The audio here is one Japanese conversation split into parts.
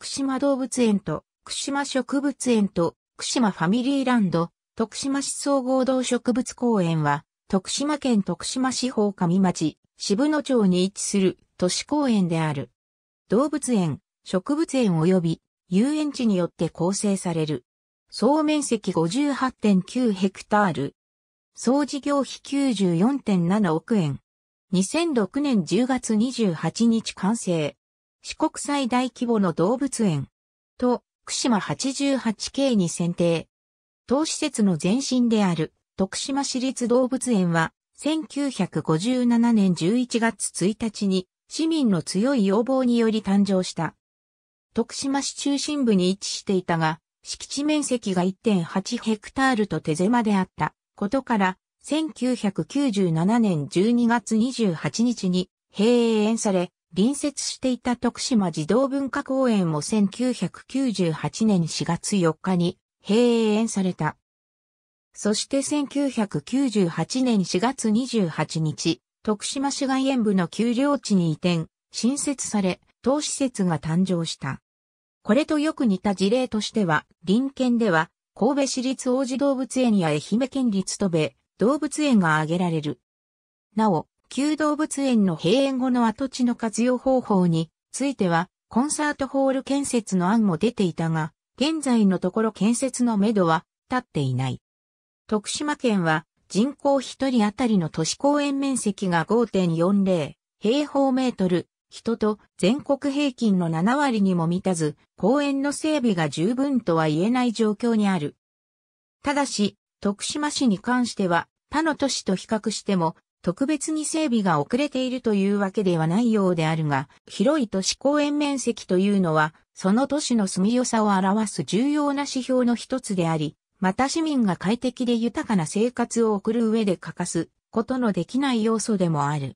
串間動物園と、串間植物園と、串間ファミリーランド、徳島市総合動植物公園は、徳島県徳島市方上町、渋野町に位置する都市公園である。動物園、植物園及び遊園地によって構成される。総面積58.9ヘクタール。総事業費94.7億円。2006年10月28日完成。四国最大規模の動物園と福島 88K に選定。当施設の前身である徳島市立動物園は1957年11月1日に市民の強い要望により誕生した。徳島市中心部に位置していたが、敷地面積が1.8ヘクタールと手狭であったことから、1997年12月28日に閉園され、隣接していた徳島児童文化公園も1998年4月4日に閉園された。そして1998年4月28日、徳島市外園部の丘陵地に移転、新設され、当施設が誕生した。これとよく似た事例としては、林県では、神戸市立王子動物園や愛媛県立戸部動物園が挙げられる。なお、旧動物園の閉園後の跡地の活用方法については、コンサートホール建設の案も出ていたが、現在のところ建設のめどは立っていない。徳島県は人口1人当たりの都市公園面積が5.40平方メートル、人と全国平均の7割にも満たず、公園の整備が十分とは言えない状況にある。ただし、徳島市に関しては他の都市と比較しても特別に整備が遅れているというわけではないようであるが、広い都市公園面積というのは、その都市の住みよさを表す重要な指標の一つであり、また市民が快適で豊かな生活を送る上で欠かすことのできない要素でもある。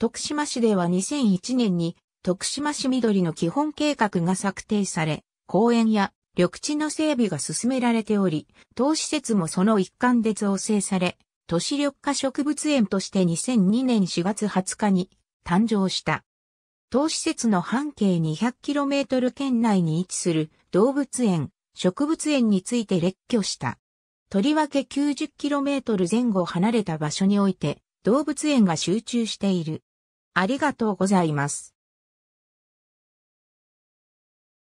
徳島市では2001年に徳島市緑の基本計画が策定され、公園や緑地の整備が進められており、当施設もその一環で造成され、都市緑化植物園として2002年4月20日に誕生した。当施設の半径 200km 圏内に位置する動物園、植物園について列挙した。とりわけ 90km 前後離れた場所において動物園が集中している。ありがとうございます。